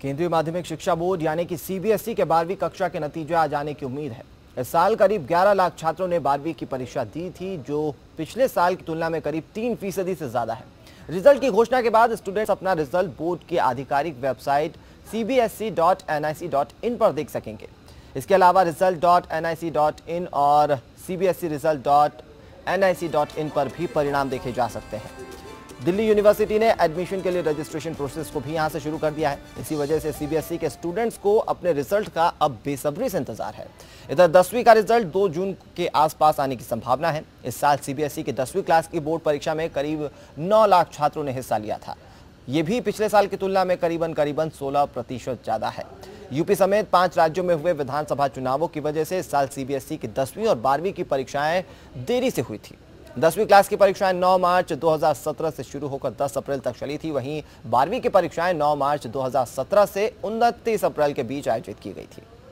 केंद्रीय माध्यमिक शिक्षा बोर्ड यानी कि सीबीएसई के बारहवीं कक्षा के नतीजे आ जाने की उम्मीद है इस साल करीब 11 लाख छात्रों ने बारहवीं की परीक्षा दी थी जो पिछले साल की तुलना में करीब तीन फीसदी से ज्यादा है रिजल्ट की घोषणा के बाद स्टूडेंट्स अपना रिजल्ट बोर्ड की आधिकारिक वेबसाइट cbsc.nic.in पर देख सकेंगे इसके अलावा result.nic.in और cbscresult.nic.in पर भी परिणाम देखे जा सकते हैं दिल्ली यूनिवर्सिटी ने एडमिशन के लिए रजिस्ट्रेशन प्रोसेस को भी यहां से शुरू कर दिया है इसी वजह से सीबीएसई e के स्टूडेंट्स को अपने रिजल्ट का अब बेसब्री से इंतजार है इधर दसवीं का रिजल्ट 2 जून के आसपास आने की संभावना है इस साल सीबीएसई e की दसवीं क्लास की बोर्ड परीक्षा में करीब नौ लाख छात्रों ने हिस्सा लिया था ये भी पिछले साल की तुलना में करीबन करीबन सोलह प्रतिशत ज्यादा है यूपी समेत पांच राज्यों में हुए विधानसभा चुनावों की वजह से इस साल सीबीएसई e की दसवीं और बारहवीं की परीक्षाएं देरी से हुई थी दसवीं क्लास की परीक्षाएं 9 मार्च 2017 से शुरू होकर 10 अप्रैल तक चली थी वहीं बारहवीं की परीक्षाएं 9 मार्च 2017 से उनतीस अप्रैल के बीच आयोजित की गई थी